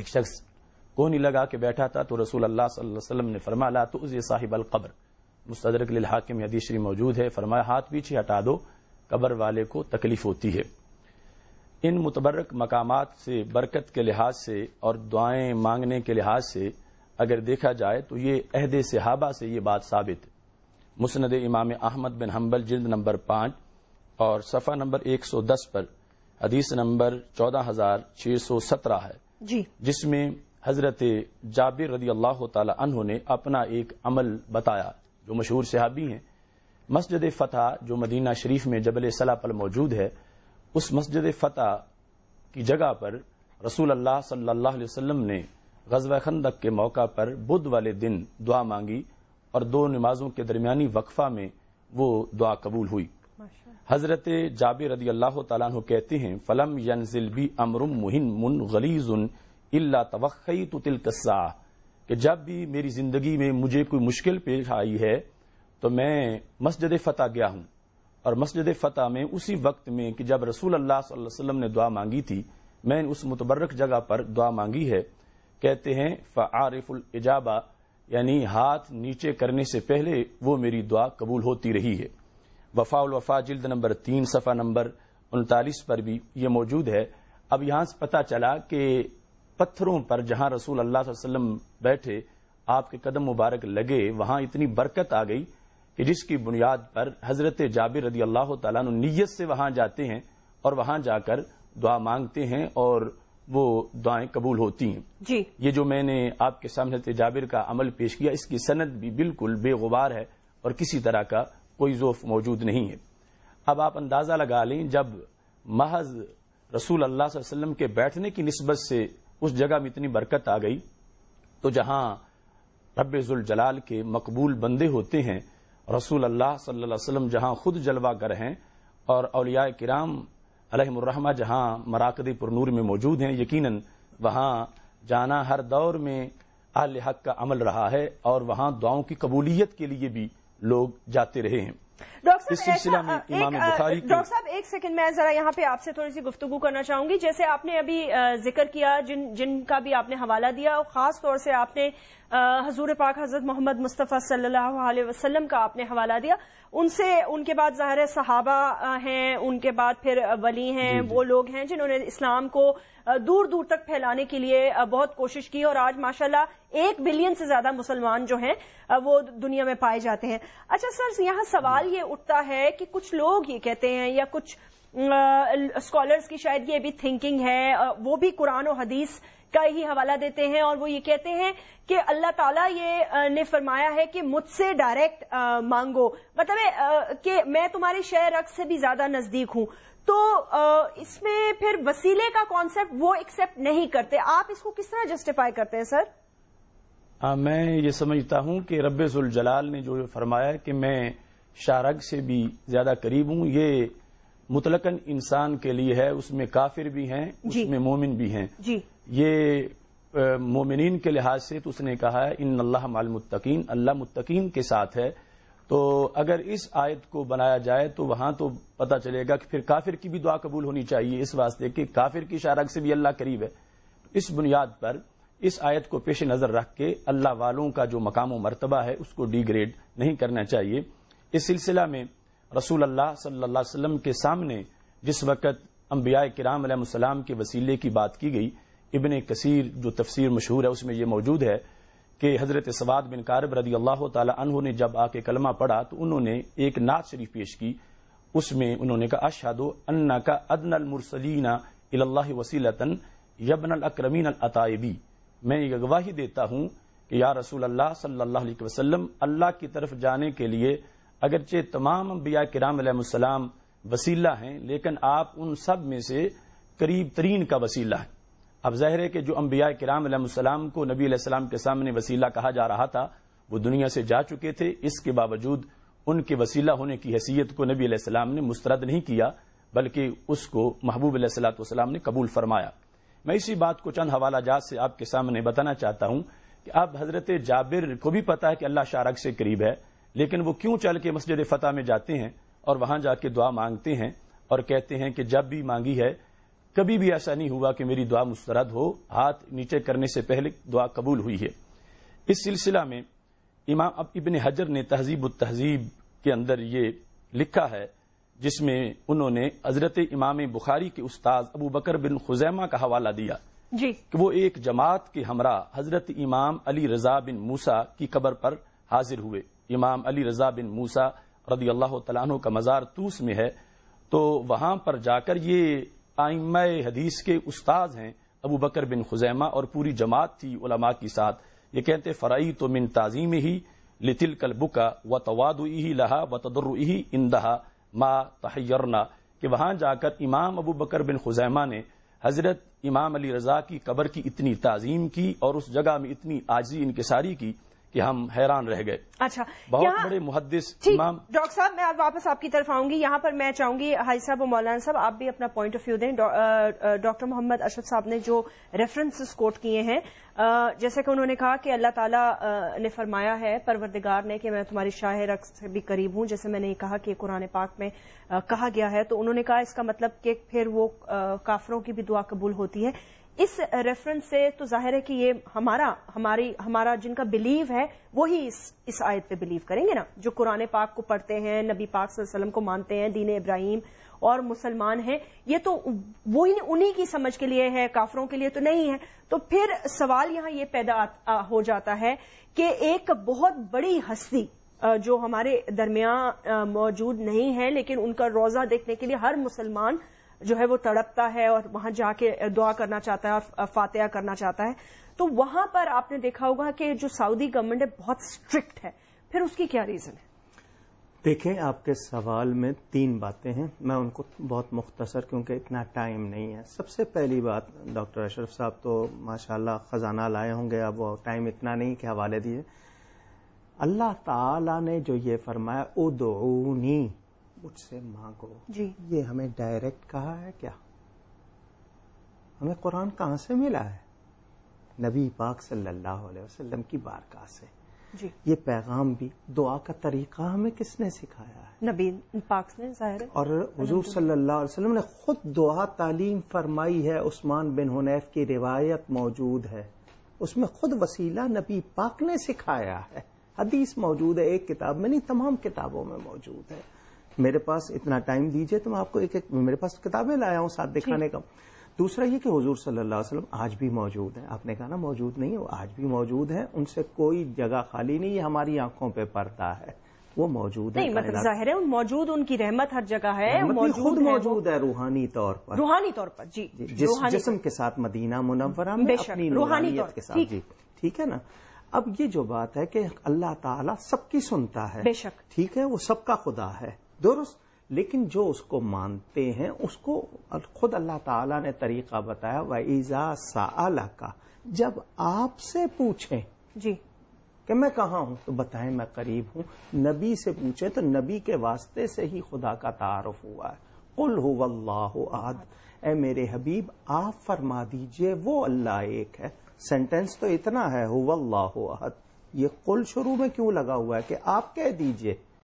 एक शख्स कोनी लगा के बैठा था तो रसूल अल्लाह वसल्लम ने फरमाया तो उस साहिब अलकब्र मुस्तरक हाकिम हदीशरी मौजूद है फरमाया हाथ पीछे हटा दो कब्र वाले को तकलीफ होती है इन मुतबरक मकाम से बरकत के लिहाज से और दुआएं मांगने के लिहाज से अगर देखा जाए तो ये अहद सहाबा से ये बात साबित मुसनद इमाम अहमद बिन हम्बल जिल्द नंबर पाँच और सफ़ा नंबर एक सौ दस पर हदीस नंबर चौदह हजार छः सौ सत्रह है जिसमें हजरत जाबिर रदी अल्लाह तह ने अपना एक अमल बताया जो मशहूर सिहाबी हैं मस्जिद फतेह जो मदीना शरीफ में जबल सला पर मौजूद है उस मस्जिद फतेह की जगह पर रसूल अल्लाह सल्लल्लाहु अलैहि ने गजवा खंदक के मौका पर बुध वाले दिन दुआ मांगी और दो नमाजों के दरमियानी वकफा में वो दुआ कबूल हुई हजरत जाबिर रदी अल्लाह तु कहते हैं फलम यनजिल भी अमरुम मुहिन मुन गलीजुन इल्ला तवक्ई तुतिल कस्सा कि जब भी मेरी जिंदगी में मुझे कोई मुश्किल पेश आई है तो मैं मस्जिद फतेह गया हूँ और मस्जिद फतेह में उसी वक्त में कि जब रसूल अल्लाह सल्लम ने दुआ मांगी थी मैंने उस मुतबरक जगह पर दुआ मांगी है कहते हैं फ आरिफुल इजाबा यानी हाथ नीचे करने से पहले वो मेरी दुआ कबूल होती रही है वफा वफा जिल्द नंबर तीन सफ़ा नंबर उनतालीस पर भी ये मौजूद है अब यहां से पता चला कि पत्थरों पर जहां रसूल अल्लाह वसल्लम बैठे आपके कदम मुबारक लगे वहां इतनी बरकत आ गई कि जिसकी बुनियाद पर हजरत जाबिर रदी अल्लाह तयत से वहां जाते हैं और वहां जाकर दुआ मांगते हैं और वो दुआएं कबूल होती हैं जी ये जो मैंने आपके सामने जाबिर का अमल पेश किया इसकी सनद भी बिल्कुल बेगुबार है और किसी तरह का कोई जोफ मौजूद नहीं है अब आप अंदाज़ा लगा लें जब महज रसूल अल्लाह वसल्लम के बैठने की नस्बत से उस जगह में इतनी बरकत आ गई तो जहां रबाल के मकबूल बंदे होते हैं रसूल अल्लाह सल्लल्लाहु अलैहि वसल्लम जहां खुद जलवागर हैं और अलिया कराम अलहमर्रमा जहां मराकद पुरनूर में मौजूद हैं यकीन वहां जाना हर दौर में आल हक का अमल रहा है और वहां दुआओं की कबूलियत के लिए भी लोग जाते रहे हैं डॉक्टर साहब डॉक्टर साहब एक सेकंड मैं जरा यहाँ पे आपसे थोड़ी सी गुफ्तु करना चाहूंगी जैसे आपने अभी जिक्र किया जिन जिनका भी आपने हवाला दिया और खास तौर से आपने हजूर पाक हजरत मोहम्मद मुस्तफ़ा सल्लल्लाहु अलैहि वसल्लम का आपने हवाला दिया उनसे उनके बाद ज़ाहिर सहाबा हैं उनके बाद फिर वली हैं वो लोग हैं जिन्होंने इस्लाम को दूर दूर तक फैलाने के लिए बहुत कोशिश की और आज माशाल्लाह एक बिलियन से ज्यादा मुसलमान जो हैं वो दुनिया में पाए जाते हैं अच्छा सर यहाँ सवाल ये उठता है कि कुछ लोग ये कहते हैं या कुछ स्कॉलर्स की शायद ये भी थिंकिंग है वो भी कुरान और हदीस का ही हवाला देते हैं और वो ये कहते हैं कि अल्लाह ताला ये ने फरमाया है कि मुझसे डायरेक्ट मांगो मतलब कि मैं तुम्हारे शहर रक्स से भी ज्यादा नजदीक हूं तो इसमें फिर वसीले का कॉन्सेप्ट वो एक्सेप्ट नहीं करते आप इसको किस तरह जस्टिफाई करते हैं सर आ, हाँ, मैं ये समझता हूं कि रब्बुल जलाल ने जो फरमाया कि मैं शारग से भी ज्यादा करीब हूं ये मुतलकन इंसान के लिए है उसमें काफिर भी हैं उसमें मोमिन भी हैं जी। ये मोमिन के लिहाज से तो उसने कहा है इन अल्लाह मालमुत्तकीन अल्लाह मुत्तकीन के साथ है तो अगर इस आयत को बनाया जाए तो वहां तो पता चलेगा कि फिर काफिर की भी दुआ कबूल होनी चाहिए इस वास्ते कि काफिर की शारग से भी अल्लाह करीब है इस बुनियाद पर इस आयत को पेश नज़र रख के अल्लाह वालों का जो मकाम मरतबा है उसको डिग्रेड नहीं करना चाहिए इस सिलसिला में रसूल अल्लाह सल्ला वसम के सामने जिस वक़्त अम्बिया कराम के वसीले की बात की गई इबन कसीर जो तफसीर मशहूर है उसमें यह मौजूद है कि हज़रत सवाद बिन कारब रदी अल्लाह तु ने जब आके कलमा पढ़ा तो उन्होंने एक नात शरीफ पेश की उसमें उन्होंने कहा अशहदो अन्ना का अदनल मुरसलीना इल्ला वसीलतन यबन अक्रमीन अतायबी मैं ये गवाही देता हूं कि या रसूल अल्लाह सल्लल्लाहु अलैहि वसल्लम अल्लाह की तरफ जाने के लिए अगरचे तमाम अम्बिया कराम वसीला हैं लेकिन आप उन सब में से करीब तरीन का वसीला है अब जाहिर है कि जो अम्बिया कराम को नबी अलैहिस्सलाम के सामने वसीला कहा जा रहा था वो दुनिया से जा चुके थे इसके बावजूद उनके वसीला होने की हैसियत को नबी अलैहिस्सलाम ने मुस्तरद नहीं किया बल्कि उसको महबूब सलाम ने कबूल फरमाया मैं इसी बात को चंद हवाला जात से आपके सामने बताना चाहता हूं कि आप हजरत जाबिर को भी पता है कि अल्लाह शारक से करीब है लेकिन वो क्यों चल के मस्जिद फतेह में जाते हैं और वहां जाके दुआ मांगते हैं और कहते हैं कि जब भी मांगी है कभी भी ऐसा नहीं हुआ कि मेरी दुआ मुस्तरद हो हाथ नीचे करने से पहले दुआ कबूल हुई है इस सिलसिला में इमाम अब इबन हजर ने तहजीब तहजीब के अंदर ये लिखा है जिसमें उन्होंने हजरत इमाम बुखारी के उस्ताद अबू बकर बिन खुजैमा का हवाला दिया जी कि वो एक जमात के हमरा हजरत इमाम अली रजा बिन मूसा की कबर पर हाजिर हुए इमाम अली रजा बिन मूसा रदी अल्लाह तला का मज़ार तूस में है तो वहां पर जाकर ये आइम हदीस के उस्ताद हैं अबू बकर बिन खुजैमा और पूरी जमात थी उलमा के साथ ये कहते फ़राई तो मिन ताज़ीम ही लितिल कल बुका व तवाद ही लहा व तदर इंदहा मा तहयरना कि वहां जाकर इमाम अबू बकर बिन खुजैमा ने हजरत इमाम अली रजा की कबर की इतनी ताजीम की और उस जगह में इतनी आजी इनकसारी की कि हम हैरान रह गए अच्छा बहुत बड़े मुहदस इमाम डॉक्टर साहब मैं वापस आपकी तरफ आऊंगी यहाँ पर मैं चाहूंगी हाई साहब और मौलाना साहब आप भी अपना पॉइंट ऑफ व्यू दें डॉक्टर मोहम्मद अशरफ साहब ने जो रेफरेंसेस कोट किए हैं जैसे कि उन्होंने कहा कि अल्लाह ताला ने फरमाया है परवरदिगार ने कि मैं तुम्हारी शाह रक्स से भी करीब हूं जैसे मैंने कहा कि कुरान पाक में कहा गया है तो उन्होंने कहा इसका मतलब कि फिर वो काफरों की भी दुआ कबूल होती है इस रेफरेंस से तो जाहिर है कि ये हमारा हमारी हमारा जिनका बिलीव है वही इस इस आयत पे बिलीव करेंगे ना जो कुरान पाक को पढ़ते हैं नबी पाक वसल्लम को मानते हैं दीन इब्राहिम और मुसलमान हैं ये तो वही उन्हीं की समझ के लिए है काफरों के लिए तो नहीं है तो फिर सवाल यहाँ ये पैदा आ, हो जाता है कि एक बहुत बड़ी हस्ती जो हमारे दरमियान मौजूद नहीं है लेकिन उनका रोजा देखने के लिए हर मुसलमान जो है वो तड़पता है और वहां जाके दुआ करना चाहता है और फातह करना चाहता है तो वहां पर आपने देखा होगा कि जो सऊदी गवर्नमेंट है बहुत स्ट्रिक्ट है फिर उसकी क्या रीजन है देखें आपके सवाल में तीन बातें हैं मैं उनको बहुत मुख्तसर क्योंकि इतना टाइम नहीं है सबसे पहली बात डॉक्टर अशरफ साहब तो माशाल्लाह ख़जाना लाए होंगे अब वो टाइम इतना नहीं कि हवाले दिए अल्लाह ताला ने जो ये फरमाया उदनी मुझसे मांगो जी ये हमें डायरेक्ट कहा है क्या हमें कुरान कहाँ से मिला है नबी पाक सल्लल्लाहु अलैहि वसल्लम की बारगाह से जी ये पैगाम भी दुआ का तरीका हमें किसने सिखाया है नबी पाक ने जाहिर और हजूर सल्लल्लाहु अलैहि वसल्लम ने खुद दुआ तालीम फरमाई है उस्मान बिन हुनैफ की रिवायत मौजूद है उसमें खुद वसीला नबी पाक ने सिखाया है हदीस मौजूद है एक किताब में नहीं तमाम किताबों में मौजूद है मेरे पास इतना टाइम दीजिए तो मैं आपको एक एक मेरे पास किताबें लाया हूँ साथ दिखाने का दूसरा ये कि हजूर सल्लाम आज भी मौजूद है आपने कहा ना मौजूद नहीं है वो आज भी मौजूद है उनसे कोई जगह खाली नहीं है हमारी आंखों पे पड़ता है वो मौजूद है मतलब जाहिर है मौजूद उनकी रहमत हर जगह है मौजूद खुद मौजूद है, रूहानी तौर पर रूहानी तौर पर जी, जी जिस जिसम के साथ मदीना मुनवरा में अपनी रूहानी के साथ जी ठीक है ना अब ये जो बात है कि अल्लाह ताला सबकी सुनता है बेशक ठीक है वो सबका खुदा है दुरुस्त लेकिन जो उसको मानते हैं उसको खुद अल्लाह ताला ने तरीका बताया वईजा साला का जब आपसे पूछे जी कि मैं कहा हूं तो बताएं मैं करीब हूं नबी से पूछे तो नबी के वास्ते से ही खुदा का तारफ हुआ है कुल हो वल्लाह आद ए मेरे हबीब आप फरमा दीजिए वो अल्लाह एक है सेंटेंस तो इतना है हुवल्लाहु अहद ये कुल शुरू में क्यों लगा हुआ है कि आप कह दीजिए